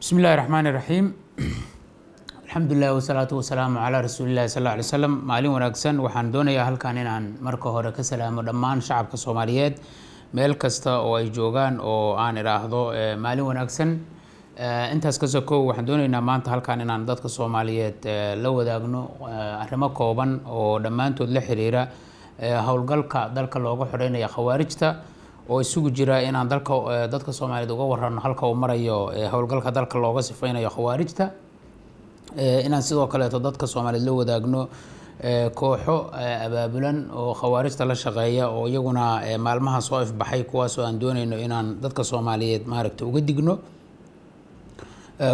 بسم الله الرحمن الرحيم الحمد لله والصلاة والسلام على رسول الله صلى الله عليه وسلم maalin wanaagsan waxaan doonayaa halkan inaan marka hore ka salaamo dhammaan shacabka soomaaliyeed meel kasta oo ay joogaan oo aan idhaahdo eh, maalin wanaagsan eh, intaas ka sokow waxaan doonaynaa maanta halkan inaan dadka soomaaliyeed eh, la wadaagno arrimo kooban oo dhammaantood la xiriira howlgalka dalka looga xoreynayo khawaarijta oo isugu jira inaan dalka eh, dadka soomaaliyeed uga warano halka uu marayo eh, howlgalka dalka looga sifeynayo khawaarijta eh, inaan sidoo kaleeto dadka soomaaliyeed la wadaagno kooxo abaabulan oo khawaarijta la shaqeeya oo iyaguna maalmaha soo ifbaxay kuwaasoo aan doonayno inaan dadka soomaaliyeed maaragta uga digno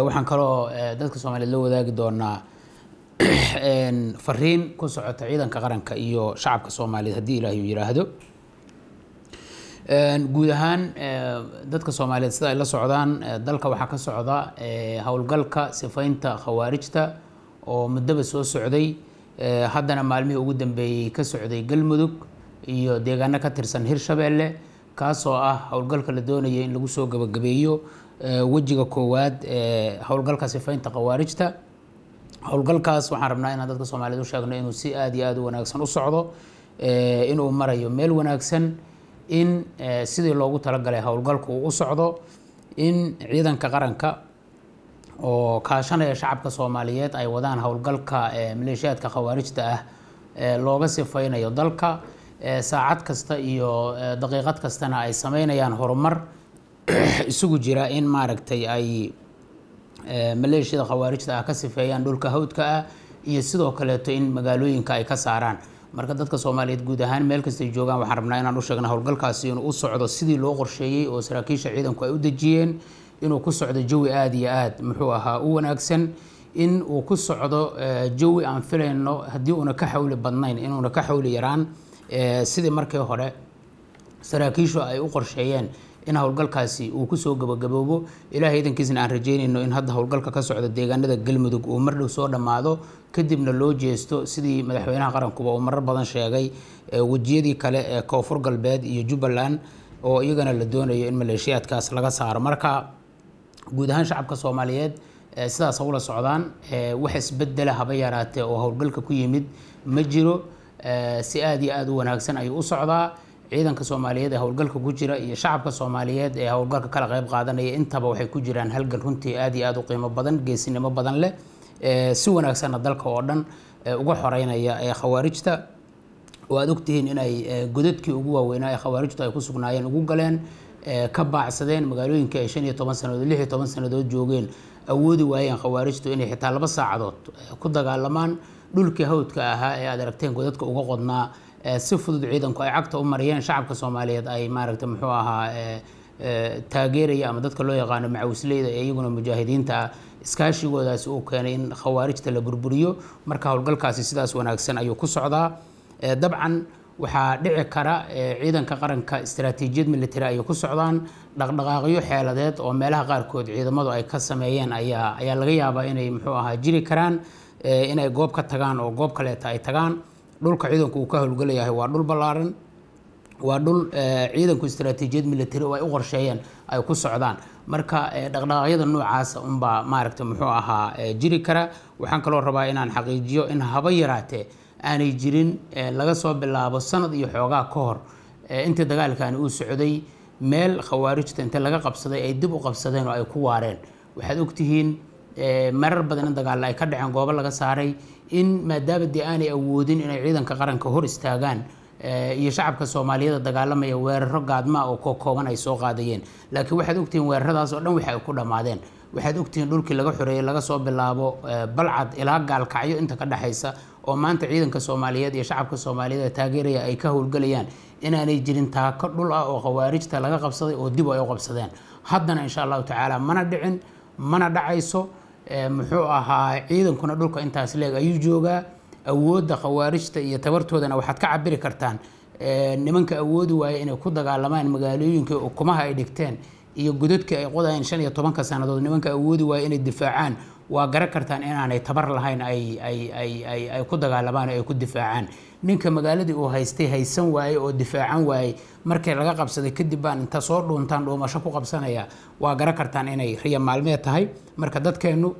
waxaan kaloo dadka soomaaliyeed la wadaagi doonaa fariin ku socota ciidanka qaranka iyo shacabka soomaaliyeed haddii ilaahay uu yidhaahdo guud ahaan eh, dadka soomaaliyeed sida ay la socdaan eh, dalka waxaa ka socda eh, howlgalka sifaynta khawaarijta oo muddaba soo socday haddana maalmihii ugu dambeeyey ka socday galmudug iyo deegaano ka tirsan hirshabeelle kaasoo ah howlgalka la doonaya in lagu soo gabagabeeyo wejiga koowaad ee howlgalka sifaynta khawaarijta howlgalkaas waxaan rabnaa inaan dadka soomaaliyeed u sheegno inuu si aad iyo aad u wanaagsan u socdo inuu marayo meel wanaagsan in eh, sidii loogu talagalay howlgalku uu u socdo in ciidanka qaranka oo kaashanaya shacabka soomaaliyeed ay wadaan howlgalka eh, maleeshiyaadka khawaarijta ah eh, looga sifeynayo dalka saacad kasta iyo daqiiqad kastana ay sameynayaan horumar isugu jira in maaragtay ay maleeshiyada khawaarijta ah ka sifeeyaan dhulka hawdka ah iyo sidoo kaleeto in magaalooyinka ay ka saaraan marka dadka soomaaliyeed guud ahaan meel kastay joogaan waxaan rabnaa inaan u sheegna howlgalkaasi inuu u socdo sidii loo qorsheeyey oo saraakiisha ciidanku ay u dejiyeen inuu ku socdo jawi aada iyo aad muxuu ahaa u wanaagsan in uu ku socdo eh, jawi aan filayno haddii uuna ka xawli badnayn inuuna ka xawli yaraan eh, sidii markii hore saraakiishu ay u qorsheeyeen in howlgalkaasi uu kusoo gabagaboobo ilaahay idankiisna aan rajeynayno in hadda howlgalka ka socda deegaanada galmudug uu mardhow soo dhammaado kadibna loo jeesto sidii madaxweynaha qarankuba uu marar badan sheegay wejiyadii kale ee koonfur galbeed iyo jubbaland oo iyagana la doonayo in maleeshiyaadkaas laga saaro marka guud ahaan shacabka soomaaliyeed sidaas hawla socdaan wax isbedela haba yaraatee oo howlgalka ku yimid ma jiro si aada iyo aada u wanaagsan ayuu u socdaa ciidanka soomaaliyeed ee howlgalka ku jira iyo shacabka soomaaliyeed ee howlgalka kala qeyb qaadanaya intaba waxay ku jiraan halgan runtii aad iyo aad u qiimo badan geesinimo badan leh eh, si wanaagsana dalka oo dhan eh, uga xoreynaya ee eh, khawaarijta oo aad ogtihiin inay godadkii ugu waaweynaa ee khawaarijtu ay ku sugnaayeen ugu galeen ka baacsadeen magaalooyinka ay shan iyo toban sanadood lix iyo toban sannadood joogeen awoodi waayeen khawaarijtu inay xitaa laba saacadood ku dagaalamaan dhulkii hawdka ahaa ee aad aragteen godadka uga qodnaa Eh, si fudud ciidanku ay cagta u mariyeen shacabka soomaaliyeed ay maaragtay muxuu ahaa eh, eh, taageeraya ama dadka loo yaqaano macawisleyda ee iyaguna mujaahidiinta ah iskaashigoodaasi uu keenay in khawaarijta la burburiyo marka howlgalkaasi sidaas wanaagsan ayuu ku socdaa dabcan waxaa dhici kara ciidanka qaranka istraatiijiyad military ayay ku socdaan dhaqdhaqaaqyo xeeladeed oo meelaha qaarkood ciidamadu ay ka sameeyeen ayaa ayaa laga yaabaa inay muxuu ahaa jiri karaan inay goob ka tagaan oo goob kaleeta ay tagaan dhulka ciidanku uu ka howlgalayahay waa dhul ballaaran waa dhul eh, ciidanku istraatiijiyad milatari oo ay u qorsheeyeen ay ku socdaan marka eh, dhaqdhaqaaqyada noocaasa unbaa maaragta muxuu ahaa eh, jiri kara waxaan kaloo rabaa inaan xaqiijiyo in haba yaraatee aanay jirin laga soo bilaabo sanad iyo xoogaa ka hor intii dagaalkani uu socday meel khawaarijta inta laga qabsaday ay dib u qabsadeen oo ay ku waareen waxaad ogtihiin marar badan in dagaalla ay ka dhaceen goobo laga saaray in maadaama dee aanay awoodin inay ciidanka qaranka hor istaagaan eh, iyo shacabka soomaaliyada dagaalamaya weeraro gaadmaa oo kokooban ay soo qaadayeen laakiin waxaad ogtihiin weeraradaas oo dhan waxa ku dhammaadeen waxaad ogtihiin dhulkii laga xoreeyey laga soo bilaabo eh, balcad ilaa gaalkacyo inta ka dhexaysa oo maanta ciidanka soomaaliyeed iyo shacabka soomaaliyeed taageeraya ay ka howlgelayaan inaanay jirin taako dhul ah oo khawaarijta laga qabsaday oo dib ay u qabsadeen haddana insha allahu tacaala mana dhicin mana dhacayso muxuu ahaa ciidankuna dhulka intaas leeg ayuu joogaa awoodda khawaarijta iyo tabartoodana waxaad ka cabiri kartaan nimanka awoodi waaye inay ku dagaalamaan magaalooyinkii ukumaha ay dhigteen iyo godadkii ay qodayeen shan iyo tobanka sannadood nimanka awoodi waaye inay difaacaan waa garan kartaan inaanay tabar lahayn ay ku dagaalamaan ay ku difaacaan ninka magaaladii uu haystay haysan waayey oo difaacan waayey markii laga qabsaday kadib baan inta soo dhuuntaan dhuumasho ku qabsanaya waa garan kartaan inay riya maalmeed tahay marka dadkeennu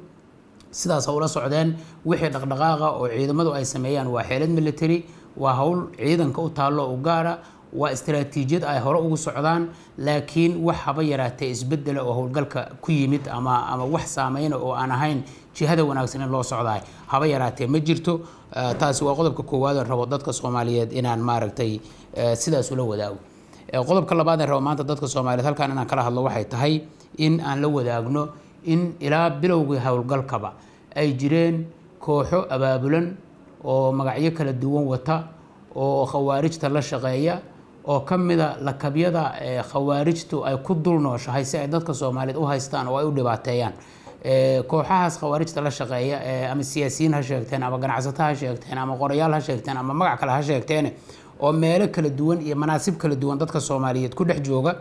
sidaasa ula socdeen wixii dhaqdhaqaaqa oo ciidamadu ay sameeyaan waa xeelad military waa howl ciidanka u taallo u gaara waa istaraatiijiyad ay hore ugu socdaan laakiin wax haba yaraatee isbedela oo howlgalka ku yimid ama ama wax saameyna oo aan ahayn jihada wanaagsan in loo socdaay haba yaraatee ma jirto eh, taasi waa qodobka koowaad oon rabo dadka soomaaliyeed inaan maaragtay eh, sidaas ula wadaago eh, qodobka labaad aan rabo maanta dadka soomaaliyeed halkaan inaan kala hadlo waxay tahay in aan la wadaagno in ilaa bilowgii howlgalkaba ay jireen kooxo abaabulan oo magacyo kala duwan wata oo khawaarijta la shaqeeya oo ka mida lakabyada khawaarijtu ay ku dul nooshahay si ay dadka soomaaliyeed u haystaan oo ay u dhibaateeyaan kooxahaas khawaarijta la shaqeeya ama siyaasiyiin ha sheegteen ama ganacsato ha sheegteen ama qorayaal ha sheegteen ama magac kale ha sheegteen oo meelo kala duwan iyo manaasib kala duwan dadka soomaaliyeed ku dhex jooga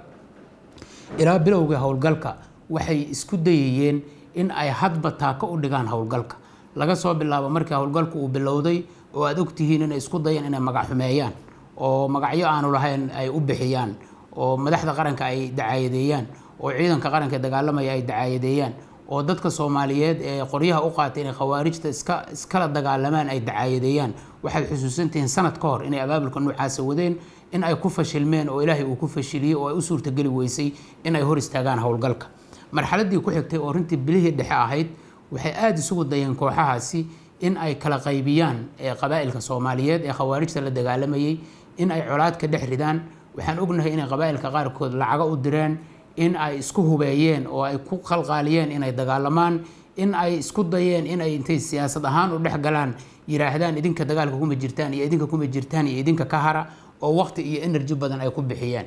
ilaa bilowgii howlgalka waxay isku dayayeen in ay hadba taako u dhigaan howlgalka laga soo bilaabo markii howlgalku uu bilowday oo aada ogtihiin inay isku dayeen inay magac xumeeyaan oo magacyo aanu lahayn ay u bixiyaan oo madaxda qaranka ay dacaayadeeyaan oo ciidanka qaranka dagaalamaya ay dacaayadeeyaan oo dadka soomaaliyeed ee qoryaha u qaatay inay khawaarijta iska iskala dagaalamaan ay dacaayadeeyaan waxaad xusuusantihiin sanad ka hor inay abaabulka noocaasa wadeen in ay ku fashilmeen oo ilaahay uu ku fashiliyey oo ay u suurtageli weysay in hor istaagaan howlgalka marxaladii ku xigtay oo runtii bilihii dhexe ahayd waxay aada isugu dayeen kooxahaasi in ay kala qaybiyaan qabaa'ilka soomaaliyeed ee khawaarijta la dagaalamayey in ay colaad ka dhex ridaan waxaan ognahay inay qabaa'ilka qaarkood lacago u direen in ay isku hubeeyeen oo ay ku qalqaaliyeen inay dagaalamaan in ay isku dayeen inay intay siyaasad ahaan u dhex galaan yiraahdaan idinka dagaalka kuma jirtaan iyo idinka kuma jirtaan iyo idinka ka hara oo waqti iyo enerji badan ay ku bixiyeen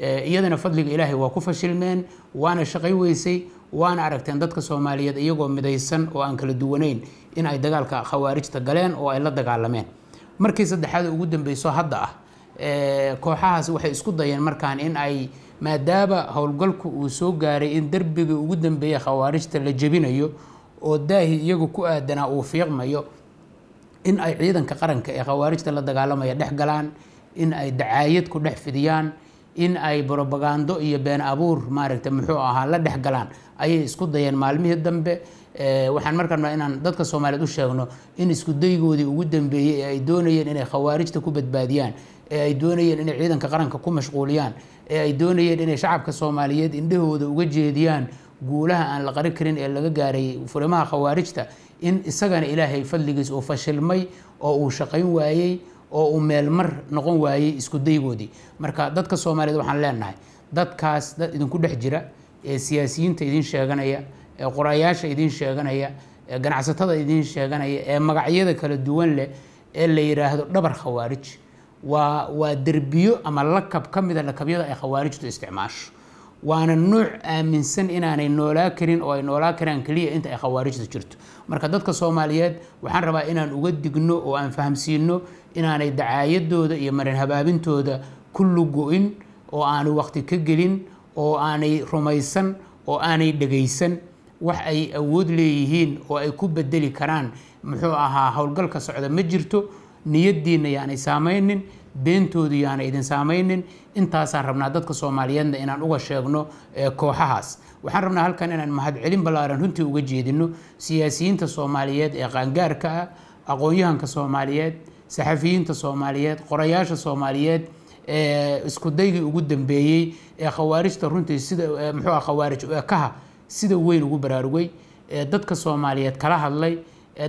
eh, iyadana fadliga ilaahay waa ku fashilmeen waana shaqay weysay waana aragteen dadka soomaaliyeed iyagoo midaysan oo aan kala duwanayn in ay dagaalka khawaarijta galeen oo ay la dagaalameen markii saddexaad ugu dambeyso hadda ah kooxahaas waxay isku dayeen markaan in ay maadaama howlgalku uu soo gaaray in derbiga ugu dambeeya khawaarijta la jebinayo oo daahi iyagu ku aadanaa uu fiiqmayo in ay ciidanka qaranka ee khawaarijta la dagaalamaya dhex galaan in ay dacaayad ku dhex fidiyaan in ay brobagando iyo been abuur maaragta muxuu ahaa la dhex galaan ayay isku dayeen maalmihii dambe waxaan markaan inaan dadka soomaaliyeed u sheegno in iskudaygoodii ugu dambeeyey ee ay doonayeen inay khawaarijta ku badbaadiyaan ee ay doonayeen inay ciidanka qaranka ku mashquuliyaan ee ay doonayeen inay shacabka soomaaliyeed indhahooda uga jeediyaan guulaha aan la qari karin ee laga gaaray furimaha khawaarijta in isagana ilaahay fadligiis uu fashilmay oo uu shaqayn waayey oo uu meelmar noqon waayey iskudaygoodii marka dadka soomaaliyeed waxaan leenahay dadkaas dad idinku dhex jira ee siyaasiyiinta idin sheeganaya ee qorayaasha idin sheeganaya ee ganacsatada idin sheeganaya ee magacyada kala duwan leh ee la yidhaahdo dhabar khawaarij waa waa derbiyo ama lakab ka mida lakabyada ay khawaarijtu isticmaasho waana nuuc aaminsan inaanay noolaa karin oo ay noolaa karaan keliya inta ay khawaarijta jirto marka dadka soomaaliyeed waxaan rabaa inaan uga digno oo aan fahamsiino inaanay dacaayadooda iyo marin habaabintooda ku lugo-in oo aanay waqti ka gelin oo aanay rumaysan oo aanay dhegaysan wax ay awood leeyihiin oo ay ku bedeli karaan muxuu ahaa howlgalka socda ma jirto niyadiinna yaanay saamaynin beentoodu yaana idin saamaynin intaasaan rabnaa dadka soomaaliyeedna inaan uga sheegno kooxahaas waxaan rabnaa halkan inaan mahadcelin ballaaran runtii uga jeedino siyaasiyiinta soomaaliyeed ee qaangaarka ah aqoon-yahanka soomaaliyeed saxafiyiinta soomaaliyeed qorayaasha soomaaliyeed isku daygii ugu dambeeyey ee khawaarijta runtii sida muxuua khawaarij kaha sida weyn ugu baraarugay dadka soomaaliyeed kala hadlay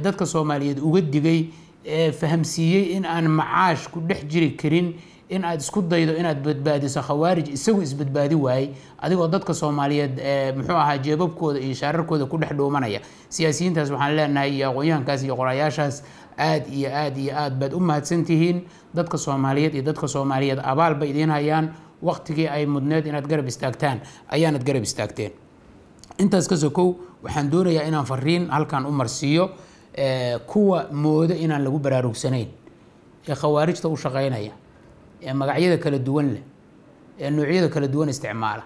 dadka soomaaliyeed uga digay fahamsiiyey in aan macaash ku dhex jiri karin in aad isku daydo inaad badbaadiso khawaarij isagu isbadbaadi waayey adigoo dadka soomaaliyeed muxuu ahaa jeebabkooda iyo shaararkooda ku dhex dhuumanaya siyaasiyiintaas waxaan leenahay iyo aqoonyahankaas iyo qorayaashaas aad iyo aad iyo aad baad u mahadsantihiin dadka soomaaliyeed iyo dadka soomaaliyeed abaal bay idiin hayaan waktigii ay mudneed inaad garab istaagtaan ayaanad garab istaagteen intaas ka sokow waxaan doonayaa inaan fariin halkan u marsiiyo kuwa mooda inaan lagu baraarugsanayn ee khawaarijta u shaqaynaya ee magacyada kala duwan leh ee nuucyada kala duwan isticmaala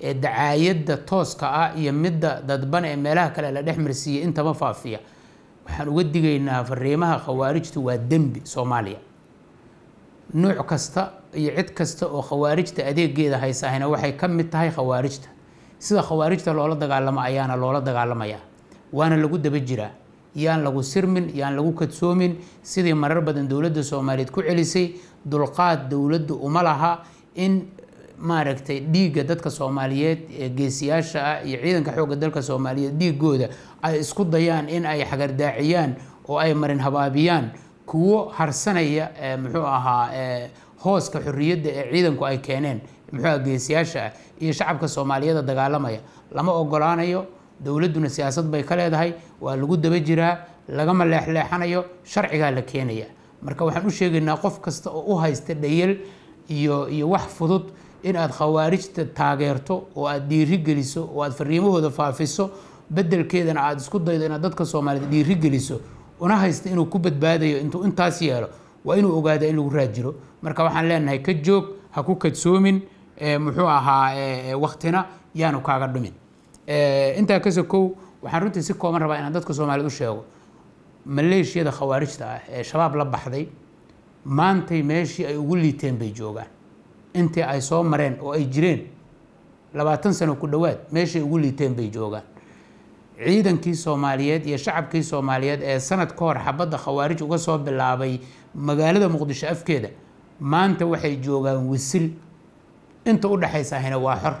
ee dacaayadda tooska ah iyo midda dadban ee meelaha kale la dhex marsiiyey intaba faafiya waxaan uga digaynaa fariimaha khawaarijtu waa dembi soomaaliya nuuc kasta iyo cid kasta oo khawaarijta adeegeeda haysahayna waxay ka mid tahay khawaarijta sida khawaarijta loola dagaalamo ayaana loola dagaalamayaa waana lagu daba jiraa yaan lagu sirmin yaan lagu kadsoomin sidii marar badan dowladda soomaaliyeed ku celisay dulqaad dowladdu uma laha in maaragtay dhiigga dadka soomaaliyeed ee geesiyaasha ah iyo ciidanka xoogga dalka soomaaliyeed dhiiggooda ay isku dayaan in ay xagardaaciyaan oo ay marin habaabiyaan kuwo harsanaya eh, muxuu ahaa eh, hooska xoriyadda ee ciidanku ay keeneen muxuuaha geesiyaasha ah iyo shacabka soomaaliyeeda dagaalamaya lama ogolaanayo dowladduna siyaasad bay ka leedahay waa lagu daba jiraa lagama leexleexanayo sharcigaa la keenaya marka waxaan u sheegaynaa qof kasta oo u haysta dhayal iyo iyo wax fudud in aad khawaarijta taageerto oo aad dhiirigeliso oo aad fariimahooda faafiso bedelkeedana aada isku daydo inaad dadka soomaaliyed dhiirigeliso una haysta inuu ku badbaadayo intuu intaas yeelo waa inuu ogaada in lagu raajiro marka waxaan leenahay ka joog ha ku kadsoomin muxuu ahaa waktina yaanu kaaga dhumin Eh, intaa ka sokow waxaan runtii si kooban rabaa inaan dadka soomaaliyed u sheego maleeshiyada khawaarijta ah ee shabaab la baxday maantay meeshii ay ugu liiteen bay joogaan intii ay soo mareen oo ay jireen labaatan sano ku dhowaad meeshii ugu liiteen bay joogaan ciidankii soomaaliyeed iyo shacabkii soomaaliyeed ee sanad ka hor xabadda khawaarij uga soo bilaabay magaalada muqdisho afkeeda maanta waxay joogaan wasil inta u dhexaysa ahina waa xor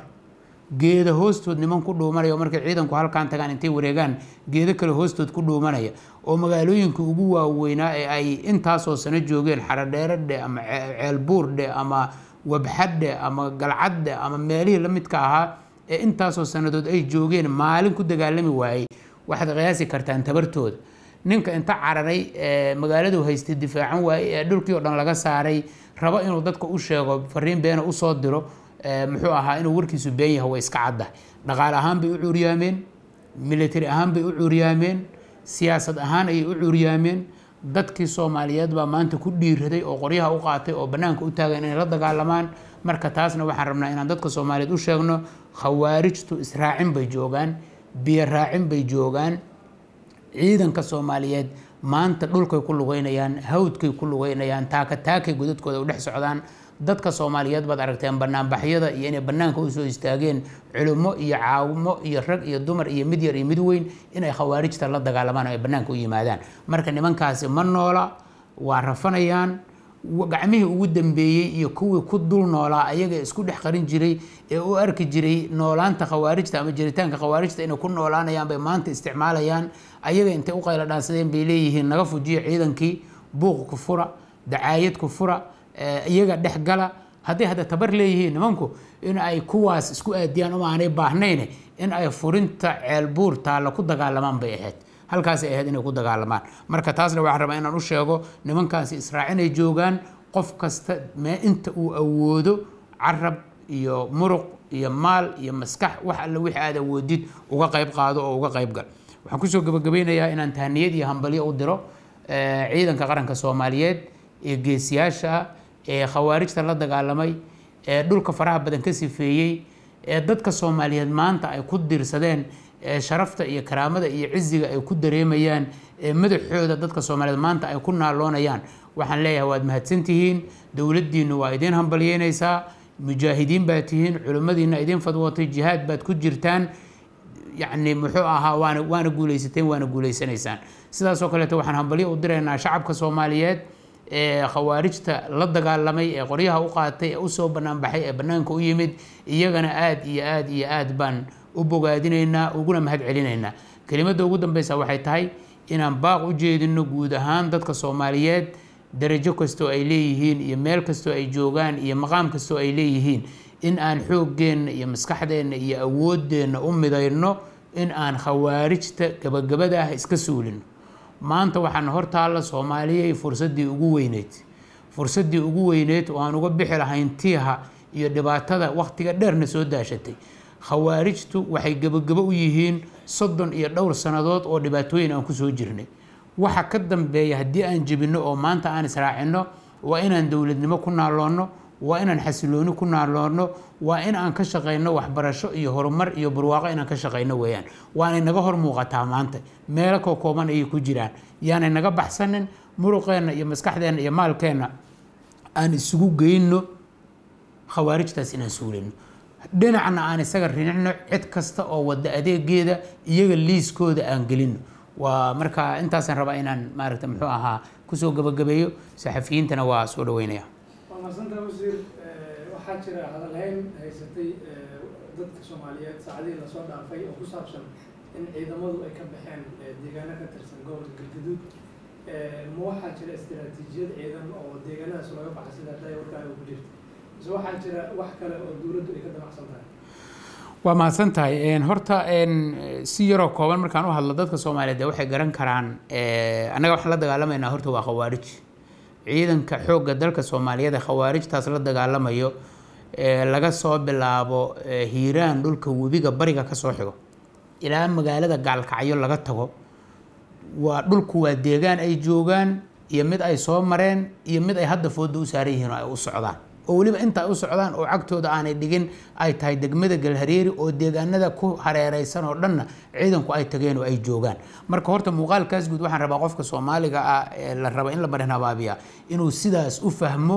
geeda hoostood niman ku dhuumanaya oo markay ciidanku halkaan tagaan intay wareegaan geedo kale hoostood ku dhuumanaya oo magaalooyinka ugu waaweynaa ee ay intaasoo sano joogeen xaradheeradhe ama ceelbuurdhe ama wabxadhe ama galcadde ama meelihii la midka ahaa ee intaasoo sanadood ay joogeen maalin ku dagaalami waayey waxaad qiyaasi kartaan tabartooda ninka inta cararay magaaladu haystay difaacan waayey ee dhulkii oo dhan laga saaray rabo inuu dadka u sheego fariin beena usoo diro Eh, muxuu ahaa inuu warkiisu been yahay way iska caddahay dhaqaal ahaan bay u cuuryaameen military ahaan bay u cuuryaameen siyaasad ahaan ayay u cuuryaameen dadkii soomaaliyeed baa maanta ku dhiiraday oo qoryaha u qaatay oo bannaanka u taagan inay la dagaalamaan marka taasna waxaan rabnaa inaan dadka soomaaliyeed u sheegno khawaarijtu israacin bay joogaan biyo raacin bay joogaan ciidanka soomaaliyeed maanta dhulkay ku lugeynayaan hawdkay ku lugeynayaan taaka taakay godadkooda u dhex socdaan dadka soomaaliyeed baad aragteen banaanbaxyada iyo inay banaanka usoo istaageen culimo iyo caawimo iyo rag iyo dumar iyo mid yar iyo mid weyn inay khawaarijta la dagaalamaan oo ay banaanka u yimaadaan marka nimankaasi ma noola waa rafanayaan gacmihii ugu dambeeyey iyo kuwii ku dul noolaa ayaga isku dhex qarin jiray ee u arki jiray noolaanta khawaarijta ama jiritaanka khawaarijta inay ku noolaanayaan bay maanta isticmaalayaan ayaga intay u qayla dhaansadeen bay leeyihiin naga fujiyo ciidankii buuq ku fura dacaayad ku fura iyaga dhexgala gala hadday hadda tabar leeyihiin nimanku in ay kuwaas isku aadiyaan uma aanay baahnayn in ay furinta ceelbuur taalla ku dagaalamaan bay ahayd halkaasay ahayd inay ku dagaalamaan marka taasna waxaan rabaa inaan u sheego nimankaasi israacinay joogaan qof kasta mee inta uu awoodo carab iyo muruq iyo maal iyo maskax wax alle wixii aad awoodid uga qayb qaado oo uga qayb gal waxaan kusoo gabagabeynayaa inaan tahaniyad iyo hambalyo u diro ciidanka qaranka soomaaliyeed ee geesiyaasha ee khawaarijta la dagaalamay ee dhulka faraha badan ka sifeeyey ee dadka soomaaliyeed maanta ay ku dirsadeen ee sharafta iyo karaamada iyo ciziga ay ku dareemayaan ee madaxooda dadka soomaaliyeed maanta ay ku naaloonayaan waxaan leeyahay waad mahadsantihiin dowladdiinu waa idiin hambalyeynaysaa mujaahidiin baad tihiin culimmadiina idiin fadwootay jihaad baad ku jirtaan yacni muxuu ahaa waana waana guulaysateen waana guulaysanaysaan sidaasoo kaleeto waxaan hambalyo u diraynaa shacabka soomaaliyeed ee khawaarijta la dagaalamay ee qoryaha u qaatay ee usoo banaanbaxay ee banaanka u yimid iyagana aad iyo aad iyo aad baan u bogaadinaynaa uguna mahad kelimadda ugu dambeysa waxay tahay inaan baaq u jeedino guud ahaan dadka soomaaliyeed darajo kastoo ay leeyihiin iyo meel kastoo ay joogaan iyo maqaam kastoo ay leeyihiin in aan xooggeenna iyo maskaxdeenna iyo awooddeenna u midayno in aan khawaarijta gabagabada ah iska suulino maanta waxaana hortaalla soomaaliyay fursaddii ugu weyneyd fursaddii ugu weyneyd oo aan uga bixi lahayn tiiha iyo dhibaatada wakhtiga dheerna soo daashatay khawaarijtu waxay gebagabo u yihiin soddon iyo dhowr sannadood oo dhibaatooyin aan kusoo jirnay waxa ka dambeeya haddii aan jebinno oo maanta aan israacinno waa inaan dowladnimo ku naaloonno waa inaan xasilooni ku naaloonno waa in aan ka shaqayno waxbarasho iyo horumar iyo barwaaqo inaan ka shaqayno weeyaan waanay naga hor muuqataa maanta meelo kookooban ayay ku jiraan yaanay naga baxsanin muruqeenna iyo maskaxdeenna iyo maalkeenna aan isugu geyno khawaarijtaas inaan suulino dhinacna aan isaga rinicno cid kasta oo wada adeegeeda iyaga liiskooda aan gelino waa markaa intaasaan rabaa inaan maaragta muxuu ahaa kusoo gabagabeeyo saxafiyiintana waa soo dhaweynaya waa madsanta wasiir eh, waxaa jira hadalhayn haysatay eh, dadka soomaaliyeed saacadihii lasoo dhaafay oo ku saabsan in ciidamadu ay ka baxeen eh, deegaano ka tirsan gobolka galgaduud ma waxaa jira istaraatiijiyad ciidan oo deegaanadaas looga baxa sida daywarkaay ku jirta mise waxaa jira wax kale oo dowladdu ay ka damacsan tahay waa mahadsan tahay horta si yaroo kooban markaan u hadlo dadka soomaaliyeed waxay garan karaan annaga waxaan la dagaalamaynaa horta waa khawaarij ciidanka xoogga dalka soomaaliyeed ee khawaarijtaas la dagaalamayo ee laga soo bilaabo hiiraan dhulka webiga bariga kasoo xigo ilaa magaalada gaalkacyo laga tago waa dhulku waa deegaan ay joogaan iyo mid ay soo mareen iyo mid ay hadda fooda u saaran yihiin oo ay u socdaan oo weliba inta u socdaan oo cagtooda aanay dhigin ay tahay degmada galhareeri oo deegaanada ku hareereysan oo dhanna ciidanku ay tageen oo ay joogaan marka horta muuqaalkaas guud waxaan rabaa qofka soomaaliga ah ee la raba in la marin habaabiya inuu sidaas u fahmo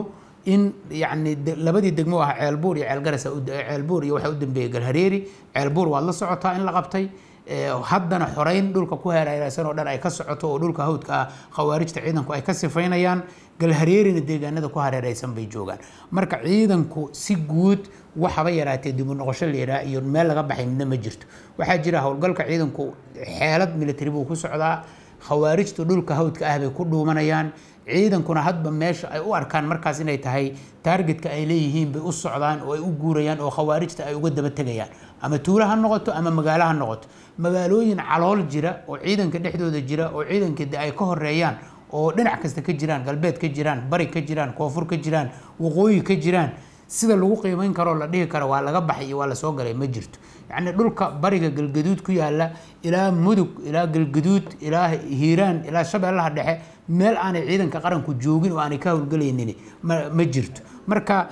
in yani labadii degmo ah ceelbuur iyo ceelgaras ceelbuur iyo waxaa u dambeeyay galhareeri ceelbuur waad la socotaa in la qabtay haddana xoreyn dhulka ku hareeraysan oo dhan ay ka socoto oo dhulka hawdka ah khawaarijta ciidanku ay ka sifaynayaan galhareerina deegaanada ku hareeraysan bay joogaan marka ciidanku si guud waxaba yaraatee dib noqosho layidhaha iyo meel laga baxay midna ma jirto waxaa jira howlgalka ciidanku xeelad military buu ku socdaa khawaarijtu dhulka hawdka ah bay ku dhuumanayaan ciidankuna hadba meesha ay u arkaan markaas inay tahay taargetka ay leeyihiin bay u socdaan oo ay u guurayaan oo khawaarijta ay uga daba tegayaan ama tuula ha noqoto ama magaalo ha noqoto magaalooyin calool jira oo ciidanka dhexdooda jira oo ciidanka de ay ka horeeyaan oo dhinac kasta ka jiraan galbeed ka jiraan bari ka jiraan koonfur ka jiraan waqooyi ka jiraan sida lagu qiimeyn karoo la dhihi karo waa laga baxay iyo waa lasoo galay ma jirto yacnii dhulka bariga galgaduud ku yaala ilaa mudug ilaa galgaduud ilaa hiiraan ilaa shabeellaha dhexe meel aanay ciidanka qaranku joogin oo aanay ka howlgelaynin ma ma jirto marka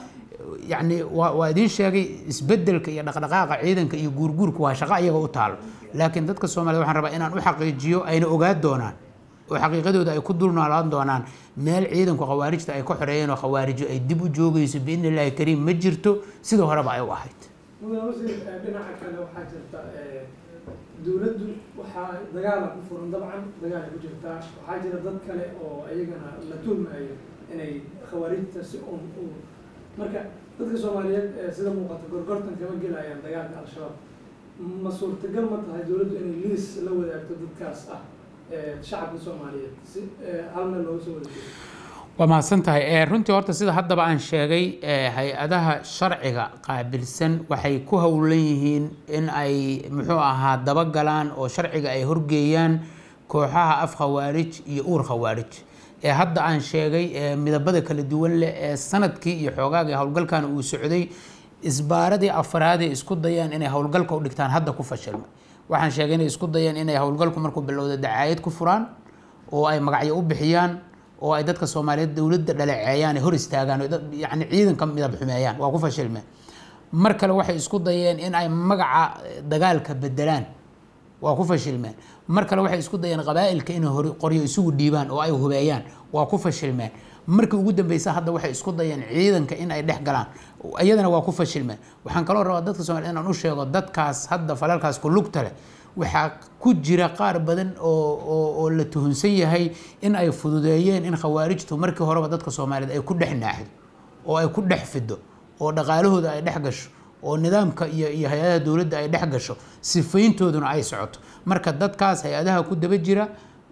yacnii waa waa idiin sheegay isbeddelka iyo dhaqdhaqaaqa ciidanka iyo guurguurka waa shaqo iyaga u taalo laakiin dadka soomaaliyed waxaan rabaa inaan u xaqiijiyo ayna ogaan doonaan oo xaqiiqadooda ay ku dul noolaan doonaan meel ciidanku khawaarijta ay ka xoreeyeen oo khawaarijo ay dib u joogeyso biidni illaahi kariim ma jirto sida horeba ay u ahayd eh, dhinaca kale waxaa jirta eh, dowladdu waxaa dagaala ku furan dabcan dagaala ku jirtaa waxaa jira dad kale oo iyagana la tuhmayo inay khawaarijta si un marka dadka soomaaliyeed eh, sida muuqata gorgortan kama gelayaan dagaalka al-shabaab ma suurtagal tahay dawladdu inay liis la wadaagto dadkaas ah shacabka soomaaliyeed si hal looga soo wadajeedo waa mahadsan tahay runtii horta sida haddaba aan sheegay hay-adaha sharciga qaabilsan waxay ku howlan yihiin in ay muxuu ahaa dabagalaan oo sharciga ay horgeeyaan kooxaha af khawaarij iyo uur khawaarij ee hadda aan sheegay midabada kala duwan leh ee sanadkii iyo xoogaagii howlgalkan uu socday isbaaradii afraadee isku dayaan inay howlgalka u dhigtaan hadda ku fashilmay waxaan sheegay inay isku dayeen inay howlgalku markuu bilowda dacaayad ku furaan oo ay magacyo u bixiyaan oo ay dadka soomaaliyeed dowladda dhaleeceeyaan hor istaagaan yani ciidanka midab xumeeyaan waa ku fashilmeen mar kale waxay isku dayeen in ay magaca eh, dagaalka bedelaan waa ku fashilmeen mar kale waxay isku dayeen qabaa'ilka inay horqoryo isugu dhiibaan oo ay hubeeyaan waa ku fashilmeen markii ugu dambeysa hadda waxay isku dayeen ciidanka inay ay dhex galaan iyadana waa ku fashilmeen waxaan kaloo rabaa dadka soomaliya inaan u sheego dadkaas hadda falaalkaas ku lugta leh waxaa ku jira qaar badan oo la tuhunsan yahay in ay fududeeyeen in khawaarijtu markii horeba dadka soomaaliyeed ay ku dhex naaxido oo ay ku dhex fido oo dhaqaalahooda ay dhex gasho oo nidaamka iyo iyo hay-adaha dowladda ay dhex gasho sifayntooduna ay socoto marka dadkaas hay-adaha ku daba jira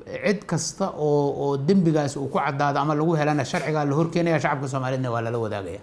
cid kasta oo oo dembigaas uu ku caddaado ama lagu helana sharcigaa la horkeenaya shacabka soomaaliyedna waa lala wadaagaya